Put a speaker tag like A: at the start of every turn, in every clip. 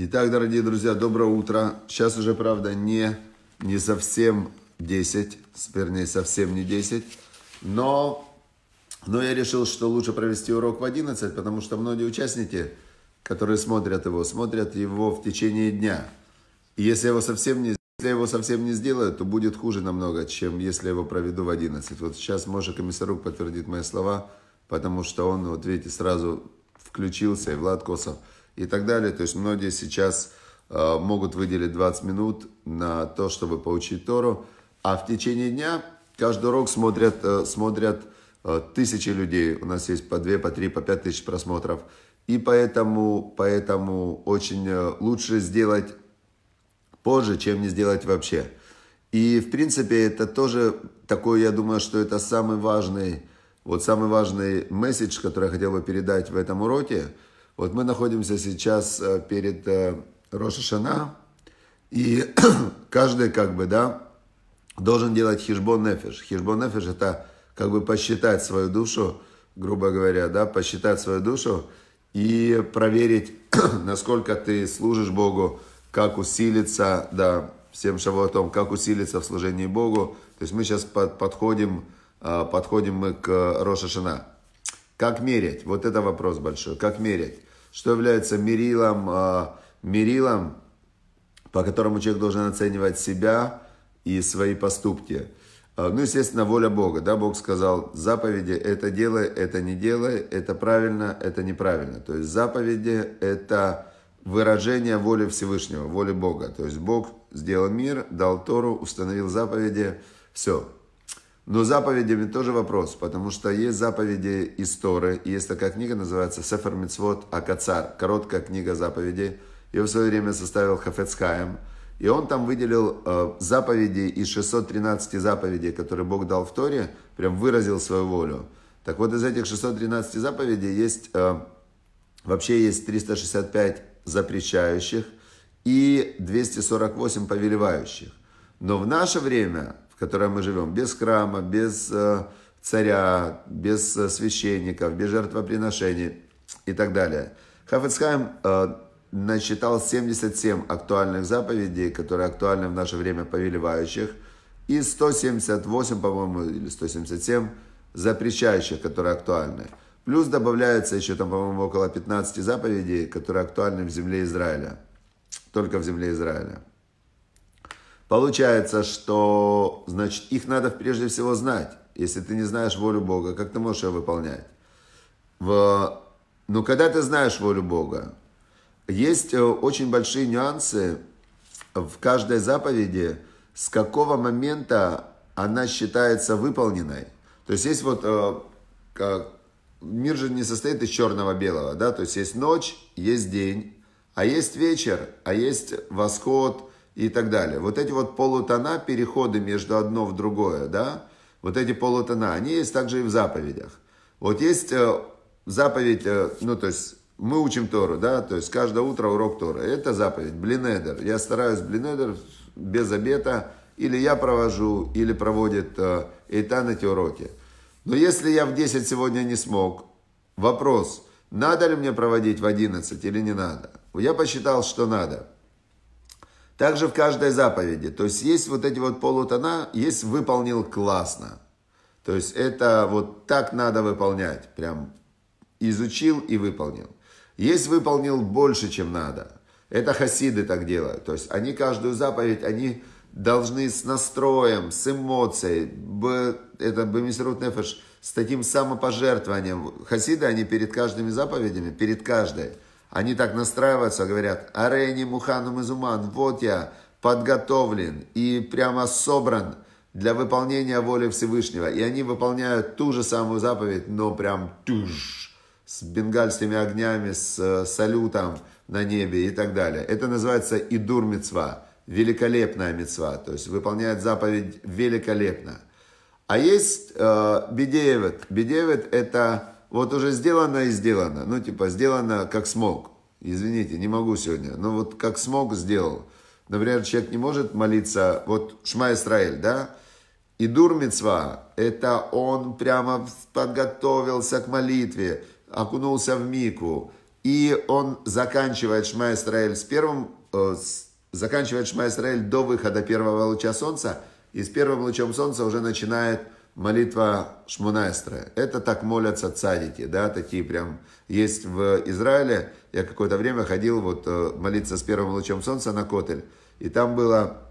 A: Итак, дорогие друзья, доброе утро. Сейчас уже, правда, не, не совсем 10, вернее, совсем не 10, но, но я решил, что лучше провести урок в 11, потому что многие участники, которые смотрят его, смотрят его в течение дня. И если его совсем не если его совсем не сделаю, то будет хуже намного, чем если я его проведу в 11. Вот сейчас Моша Комиссарук подтвердит мои слова, потому что он, вот видите, сразу включился, и Влад Косов – и так далее. То есть многие сейчас э, могут выделить 20 минут на то, чтобы получить Тору, а в течение дня каждый урок смотрят, э, смотрят э, тысячи людей. У нас есть по 2, по 3, по 5 тысяч просмотров. И поэтому, поэтому очень лучше сделать позже, чем не сделать вообще. И, в принципе, это тоже такой, я думаю, что это самый важный, вот самый важный месседж, который я хотел бы передать в этом уроке – вот мы находимся сейчас э, перед э, Рошашана, и каждый как бы, да, должен делать хижбон нефиш. Хижбон нефиш это как бы посчитать свою душу, грубо говоря, да, посчитать свою душу и проверить, насколько ты служишь Богу, как усилиться, да, всем шавуатом, как усилиться в служении Богу. То есть мы сейчас подходим, а, подходим мы к э, Рошашина. Как мерять? Вот это вопрос большой. Как мерять? что является мерилом, а, мерилом, по которому человек должен оценивать себя и свои поступки. А, ну, естественно, воля Бога. Да, Бог сказал, заповеди – это делай, это не делай, это правильно, это неправильно. То есть заповеди – это выражение воли Всевышнего, воли Бога. То есть Бог сделал мир, дал Тору, установил заповеди. Все, но заповедями тоже вопрос, потому что есть заповеди истории, и есть такая книга, называется «Сефер Мицвод Акацар», короткая книга заповедей. Ее в свое время составил Хафецкаем, и он там выделил э, заповеди из 613 заповедей, которые Бог дал в Торе, прям выразил свою волю. Так вот, из этих 613 заповедей есть, э, вообще есть 365 запрещающих и 248 повелевающих. Но в наше время которой мы живем, без храма, без э, царя, без э, священников, без жертвоприношений и так далее. Хафицхайм э, насчитал 77 актуальных заповедей, которые актуальны в наше время повелевающих, и 178, по-моему, или 177 запрещающих, которые актуальны. Плюс добавляется еще, там, по-моему, около 15 заповедей, которые актуальны в земле Израиля. Только в земле Израиля. Получается, что, значит, их надо прежде всего знать. Если ты не знаешь волю Бога, как ты можешь ее выполнять? В... Но ну, когда ты знаешь волю Бога, есть э, очень большие нюансы в каждой заповеди, с какого момента она считается выполненной. То есть есть вот э, мир же не состоит из черного-белого, да, то есть есть ночь, есть день, а есть вечер, а есть восход, и так далее. Вот эти вот полутона, переходы между одно в другое, да, вот эти полутона, они есть также и в заповедях. Вот есть э, заповедь, э, ну, то есть мы учим Тору, да, то есть каждое утро урок Тора. Это заповедь, блинедер. Я стараюсь блинедер без обета, или я провожу, или проводит э, Эйтан эти уроки. Но если я в 10 сегодня не смог, вопрос, надо ли мне проводить в 11 или не надо? Я посчитал, что надо. Также в каждой заповеди. То есть есть вот эти вот полутона, есть выполнил классно. То есть это вот так надо выполнять. Прям изучил и выполнил. Есть выполнил больше, чем надо. Это хасиды так делают. То есть они каждую заповедь, они должны с настроем, с эмоцией, это Бемисрут Нефеш, с таким самопожертвованием. Хасиды, они перед каждыми заповедями, перед каждой, они так настраиваются, говорят, «Арени муханум Изуман, вот я подготовлен и прямо собран для выполнения воли Всевышнего». И они выполняют ту же самую заповедь, но прям тюш, с бенгальскими огнями, с э, салютом на небе и так далее. Это называется идур мецва, великолепная мецва, то есть выполняет заповедь великолепно. А есть э, бедевет. Бедевет это вот уже сделано и сделано. Ну, типа, сделано как смог. Извините, не могу сегодня. Но ну, вот как смог сделал. Например, человек не может молиться, вот Шма Исраэль, да? И Дурмицва, это он прямо подготовился к молитве, окунулся в мику. И он заканчивает Шма Исраэль с первым, э, заканчивает Шма Исраэль до выхода первого луча солнца. И с первым лучом солнца уже начинает молитва Шмунайстра. Это так молятся цадики, да, такие прям. Есть в Израиле, я какое-то время ходил вот э, молиться с первым лучом солнца на Котель, и там было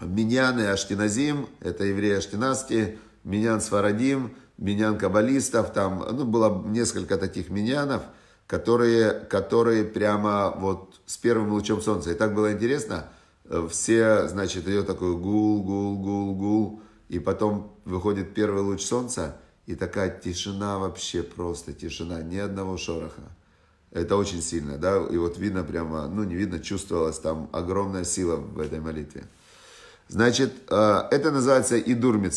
A: Миньяны Аштиназим, это евреи Аштинасти, Миньян Сварадим, Миньян Каббалистов, там, ну, было несколько таких Миньянов, которые, которые прямо вот с первым лучом солнца. И так было интересно, э, все, значит, идет такой гул, гул, гул, гул, и потом выходит первый луч солнца, и такая тишина вообще просто, тишина, ни одного шороха. Это очень сильно, да, и вот видно прямо, ну не видно, чувствовалась там огромная сила в этой молитве. Значит, э, это называется и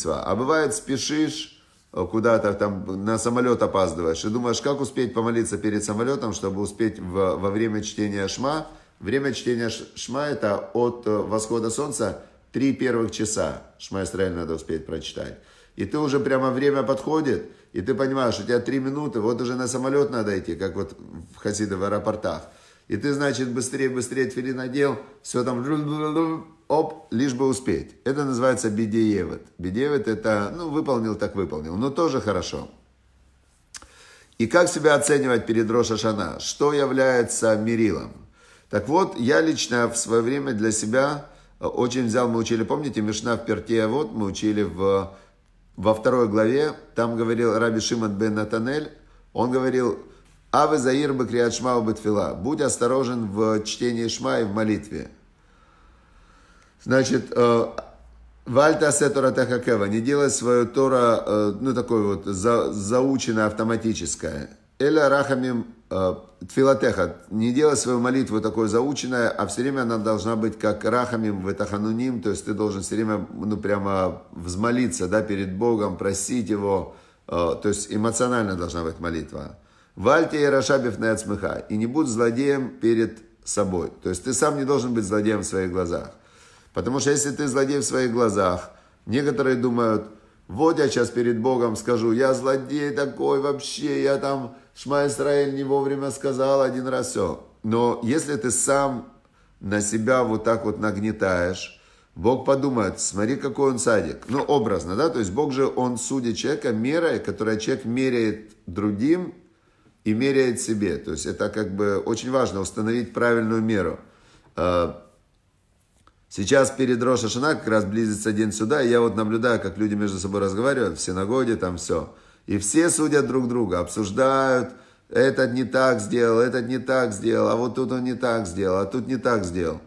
A: А бывает спешишь э, куда-то там на самолет опаздываешь и думаешь, как успеть помолиться перед самолетом, чтобы успеть в, во время чтения шма. Время чтения шма это от э, восхода солнца Три первых часа Шмайстрель надо успеть прочитать. И ты уже прямо время подходит, и ты понимаешь, у тебя три минуты, вот уже на самолет надо идти, как вот в Хасида в аэропортах. И ты, значит, быстрее, быстрее тфили надел, все там, оп, лишь бы успеть. Это называется бедеевод. Бедеевод это, ну, выполнил, так выполнил, но тоже хорошо. И как себя оценивать перед рошашана Что является мерилом? Так вот, я лично в свое время для себя очень взял, мы учили, помните, Мишна в Перке, а вот мы учили в, во второй главе, там говорил Раби Шимон бен Натанель, он говорил, Авы Заир бы криат Шма Бетфила, будь осторожен в чтении Шма и в молитве. Значит, э, Вальта сетура Тахакева, не делай свою Тора, э, ну, такой вот, за, заученное, автоматическое. Эля Рахамим Тфилатеха, э, не делай свою молитву такой заученная, а все время она должна быть как рахамим, ветахануним, то есть ты должен все время, ну, прямо взмолиться, да, перед Богом, просить Его, э, то есть эмоционально должна быть молитва. Вальте и Рашабев на смеха. И не будь злодеем перед собой. То есть ты сам не должен быть злодеем в своих глазах. Потому что если ты злодей в своих глазах, некоторые думают, вот я сейчас перед Богом скажу, я злодей такой вообще, я там Шма Исраэль не вовремя сказал один раз все. Но если ты сам на себя вот так вот нагнетаешь, Бог подумает, смотри, какой он садик. Ну, образно, да? То есть Бог же, он судит человека мерой, которая человек меряет другим и меряет себе. То есть это как бы очень важно, установить правильную меру. А, сейчас перед Роша как раз близится день сюда, и я вот наблюдаю, как люди между собой разговаривают в синагоге, там все. И все судят друг друга, обсуждают, этот не так сделал, этот не так сделал, а вот тут он не так сделал, а тут не так сделал.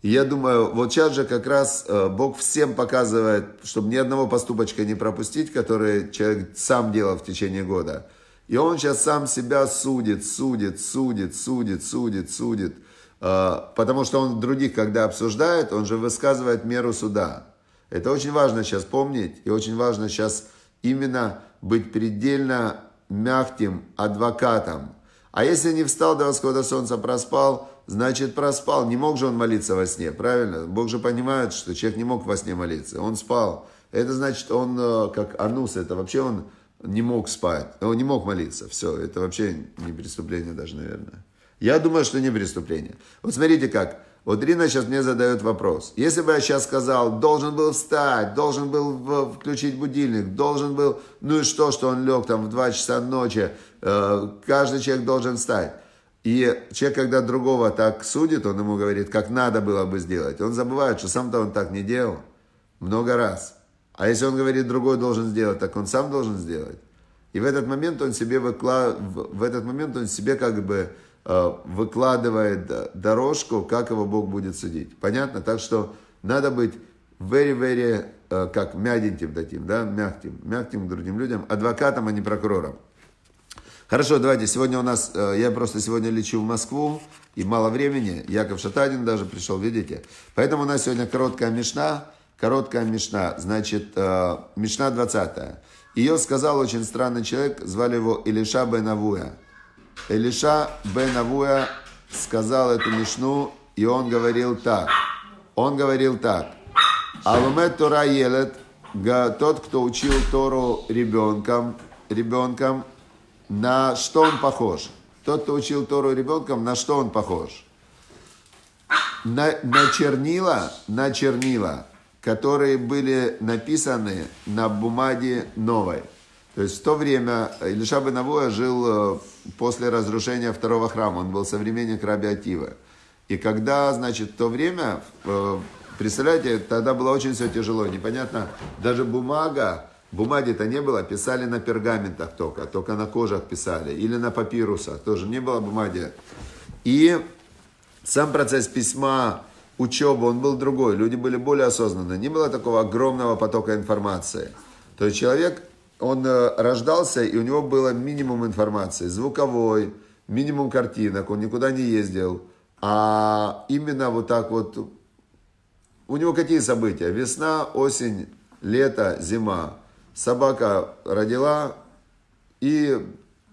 A: И я думаю, вот сейчас же как раз э, Бог всем показывает, чтобы ни одного поступочка не пропустить, который человек сам делал в течение года. И он сейчас сам себя судит, судит, судит, судит, судит, судит. Э, потому что он других, когда обсуждает, он же высказывает меру суда. Это очень важно сейчас помнить. И очень важно сейчас именно быть предельно мягким адвокатом. А если не встал до восхода солнца, проспал, значит проспал. Не мог же он молиться во сне, правильно? Бог же понимает, что человек не мог во сне молиться. Он спал. Это значит, он, э, как Арнус, это вообще он не мог спать, он не мог молиться. Все, это вообще не преступление даже, наверное. Я думаю, что не преступление. Вот смотрите как, вот Рина сейчас мне задает вопрос. Если бы я сейчас сказал, должен был встать, должен был включить будильник, должен был, ну и что, что он лег там в 2 часа ночи, э, каждый человек должен встать. И человек, когда другого так судит, он ему говорит, как надо было бы сделать. Он забывает, что сам-то он так не делал много раз. А если он говорит, другой должен сделать, так он сам должен сделать. И в этот момент он себе, выкла... в этот момент он себе как бы Э, выкладывает э, дорожку, как его Бог будет судить. Понятно? Так что надо быть very, very, э, как мягеньким таким, да, мягким, мягким к другим людям, адвокатом, а не прокурором. Хорошо, давайте, сегодня у нас, я просто сегодня лечу в Москву, и мало времени, Яков Шатадин даже пришел, видите. Поэтому у нас сегодня короткая мишна, короткая мишна. значит, мишна 20 Ее сказал очень странный человек, звали его Илиша Бенавуя. Элиша бен Авуя сказал эту мишну, и он говорил так. Он говорил так. Алумет Тора Елет, тот, кто учил Тору ребенком, ребенком, на что он похож? Тот, кто учил Тору ребенком, на что он похож? На, на чернила, на чернила, которые были написаны на бумаге новой. То есть в то время Илиша Бенавуа жил э, после разрушения второго храма, он был современник Раби Акива. И когда, значит, в то время, э, представляете, тогда было очень все тяжело, непонятно, даже бумага, бумаги-то не было, писали на пергаментах только, только на кожах писали, или на папирусах, тоже не было бумаги. И сам процесс письма, учеба, он был другой, люди были более осознанны, не было такого огромного потока информации. То есть человек он э, рождался, и у него было минимум информации, звуковой, минимум картинок, он никуда не ездил. А именно вот так вот, у него какие события? Весна, осень, лето, зима. Собака родила, и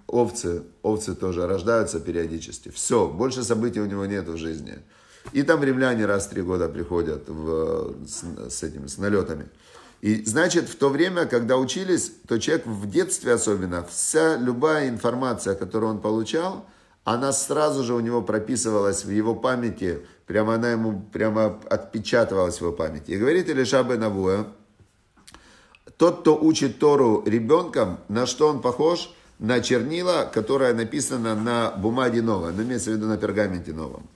A: овцы, овцы тоже рождаются периодически. Все, больше событий у него нет в жизни. И там римляне раз в три года приходят в, с, с этими, с налетами. И значит, в то время, когда учились, то человек в детстве особенно, вся любая информация, которую он получал, она сразу же у него прописывалась в его памяти, прямо она ему прямо отпечатывалась в его памяти. И говорит Илиша Бенавуэ, тот, кто учит Тору ребенком, на что он похож? На чернила, которое написано на бумаге новой, ну, имеется в виду на пергаменте новом.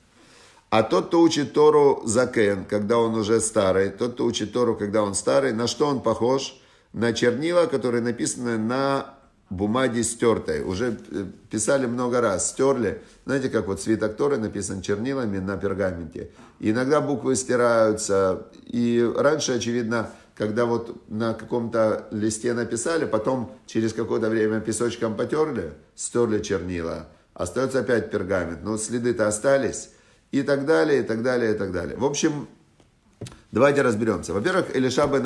A: А тот, кто учит Тору Закен, когда он уже старый, тот, кто учит Тору, когда он старый, на что он похож? На чернила, которые написаны на бумаге стертой. Уже э, писали много раз, стерли. Знаете, как вот свиток Торы написан чернилами на пергаменте. иногда буквы стираются. И раньше, очевидно, когда вот на каком-то листе написали, потом через какое-то время песочком потерли, стерли чернила. Остается опять пергамент. Но следы-то остались и так далее, и так далее, и так далее. В общем, давайте разберемся. Во-первых, Элиша бен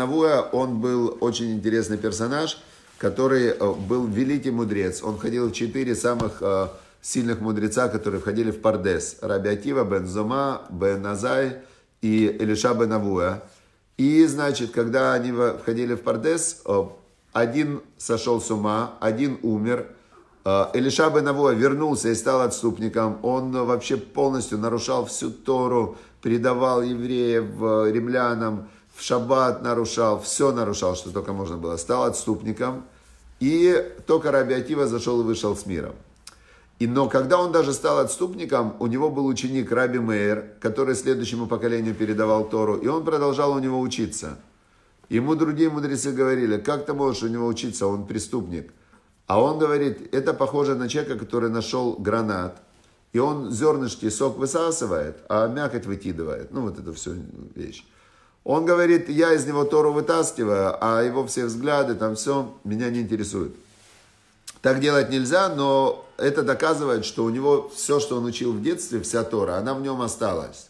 A: он был очень интересный персонаж, который э, был великий мудрец. Он входил в четыре самых э, сильных мудреца, которые входили в Пардес. Раби Акива, Бен Зума, Бен Назай и Элиша бен Авуя. И, значит, когда они входили в Пардес, э, один сошел с ума, один умер – Э, Элиша Бенавуа вернулся и стал отступником. Он э, вообще полностью нарушал всю Тору, предавал евреев, э, римлянам, в шаббат нарушал, все нарушал, что только можно было. Стал отступником. И только Раби Атива зашел и вышел с миром. И, но когда он даже стал отступником, у него был ученик Раби Мейер, который следующему поколению передавал Тору, и он продолжал у него учиться. Ему другие мудрецы говорили, как ты можешь у него учиться, он преступник – а он говорит, это похоже на человека, который нашел гранат, и он зернышки сок высасывает, а мякоть выкидывает. Ну, вот это все вещь. Он говорит, я из него Тору вытаскиваю, а его все взгляды, там все, меня не интересует. Так делать нельзя, но это доказывает, что у него все, что он учил в детстве, вся Тора, она в нем осталась.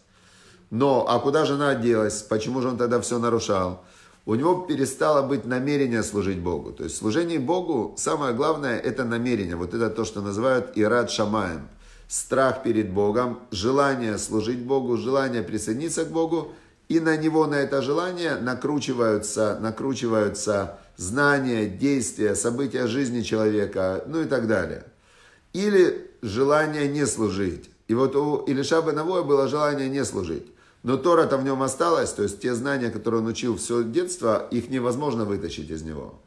A: Но, а куда же она делась? Почему же он тогда все нарушал? у него перестало быть намерение служить Богу. То есть служение Богу, самое главное, это намерение. Вот это то, что называют Ирад Шамаем. Страх перед Богом, желание служить Богу, желание присоединиться к Богу. И на него, на это желание накручиваются, накручиваются знания, действия, события жизни человека, ну и так далее. Или желание не служить. И вот у Илиша Бенавоя было желание не служить. Но Тора-то в нем осталась, то есть те знания, которые он учил все детство, их невозможно вытащить из него.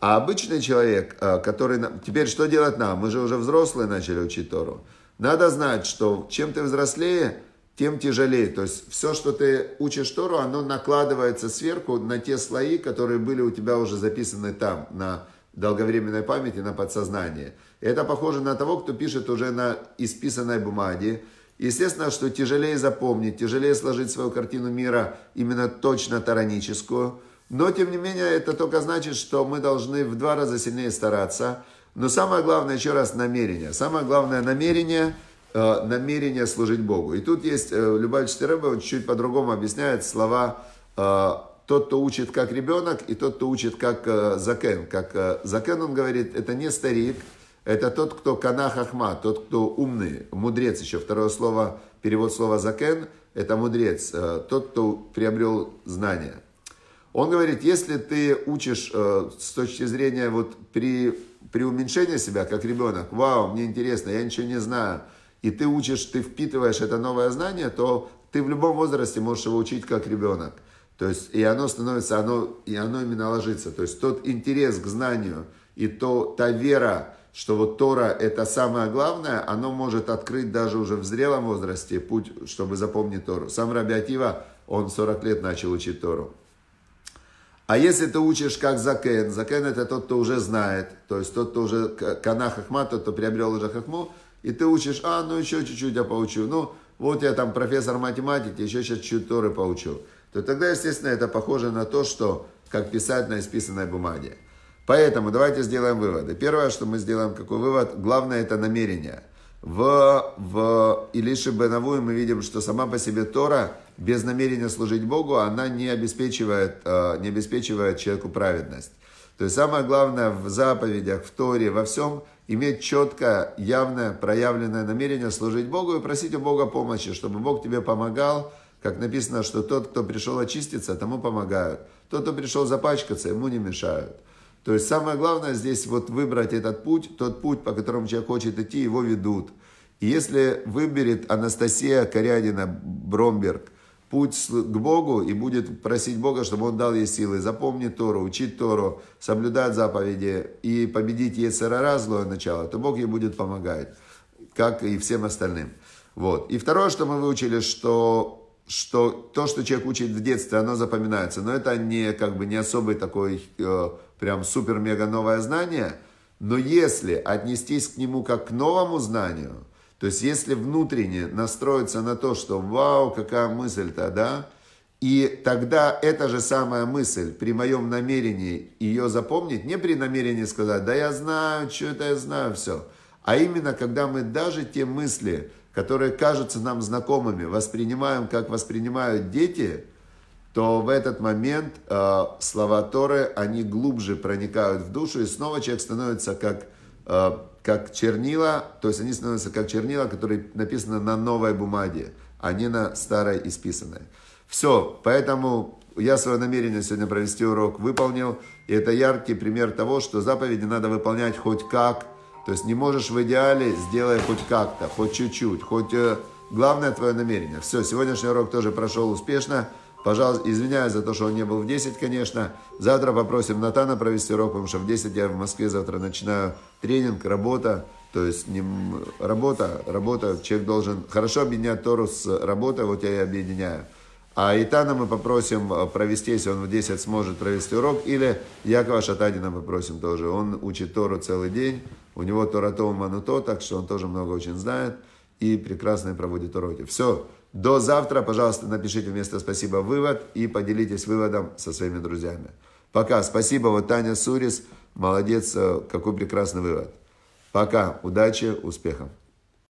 A: А обычный человек, э, который... Теперь что делать нам? Мы же уже взрослые начали учить Тору. Надо знать, что чем ты взрослее, тем тяжелее. То есть все, что ты учишь Тору, оно накладывается сверху на те слои, которые были у тебя уже записаны там, на долговременной памяти, на подсознание. это похоже на того, кто пишет уже на исписанной бумаге, Естественно, что тяжелее запомнить, тяжелее сложить свою картину мира именно точно тараническую. Но, тем не менее, это только значит, что мы должны в два раза сильнее стараться. Но самое главное, еще раз, намерение. Самое главное намерение э, намерение служить Богу. И тут есть Любовь э, Любавич Теребе, он чуть по-другому объясняет слова э, тот, кто учит как ребенок, и тот, кто учит как закен. Как закен, он говорит, это не старик, это тот, кто канахахма, тот, кто умный, мудрец еще. Второе слово, перевод слова закен, это мудрец, э, тот, кто приобрел знания. Он говорит, если ты учишь э, с точки зрения вот при, при уменьшении себя, как ребенок, вау, мне интересно, я ничего не знаю, и ты учишь, ты впитываешь это новое знание, то ты в любом возрасте можешь его учить как ребенок. То есть, и оно становится, оно, и оно именно ложится. То есть, тот интерес к знанию и то, та вера, что вот Тора – это самое главное, оно может открыть даже уже в зрелом возрасте путь, чтобы запомнить Тору. Сам Рабиатива, он 40 лет начал учить Тору. А если ты учишь как Закен, Закен это тот, кто уже знает, то есть тот, кто уже Кана Хахма, тот, кто приобрел уже Хахму, и ты учишь, а, ну еще чуть-чуть я получу, ну, вот я там профессор математики, еще сейчас чуть Торы получу. то тогда, естественно, это похоже на то, что как писать на исписанной бумаге. Поэтому давайте сделаем выводы. Первое, что мы сделаем, какой вывод? Главное это намерение. В, в Илише Бенавуе мы видим, что сама по себе Тора без намерения служить Богу, она не обеспечивает, э, не обеспечивает человеку праведность. То есть самое главное в заповедях, в Торе, во всем иметь четкое, явное, проявленное намерение служить Богу и просить у Бога помощи, чтобы Бог тебе помогал, как написано, что тот, кто пришел очиститься, тому помогают. Тот, кто пришел запачкаться, ему не мешают. То есть самое главное здесь вот выбрать этот путь, тот путь, по которому человек хочет идти, его ведут. И если выберет Анастасия Корянина Бромберг путь к Богу и будет просить Бога, чтобы он дал ей силы запомнить Тору, учить Тору, соблюдать заповеди и победить Ецерара, злое начало, то Бог ей будет помогать, как и всем остальным. Вот. И второе, что мы выучили, что что то, что человек учит в детстве, оно запоминается. Но это не, как бы, не особый такой э, прям супер-мега новое знание. Но если отнестись к нему как к новому знанию, то есть если внутренне настроиться на то, что вау, какая мысль-то, да, и тогда эта же самая мысль при моем намерении ее запомнить, не при намерении сказать, да я знаю, что это я знаю, все, а именно когда мы даже те мысли, которые кажутся нам знакомыми, воспринимаем, как воспринимают дети, то в этот момент э, слова Торы, они глубже проникают в душу, и снова человек становится как, э, как чернила, то есть они становятся как чернила, которые написаны на новой бумаге, а не на старой исписанной. Все, поэтому я свое намерение сегодня провести урок выполнил, и это яркий пример того, что заповеди надо выполнять хоть как – то есть не можешь в идеале, сделать хоть как-то, хоть чуть-чуть, хоть... Э, главное твое намерение. Все, сегодняшний урок тоже прошел успешно. Пожалуйста, извиняюсь за то, что он не был в 10, конечно. Завтра попросим Натана провести урок, потому что в 10 я в Москве завтра начинаю тренинг, работа. То есть не, работа, работа, человек должен хорошо объединять Тору с работой, вот я и объединяю. А Итана мы попросим э, провести, если он в 10 сможет провести урок. Или Якова Шатанина мы попросим тоже. Он учит Тору целый день. У него Торатоу Мануто, так что он тоже много очень знает. И прекрасно проводит уроки. Все. До завтра, пожалуйста, напишите вместо «спасибо» вывод и поделитесь выводом со своими друзьями. Пока. Спасибо. Вот Таня Сурис. Молодец. Э, какой прекрасный вывод. Пока. Удачи, успехов.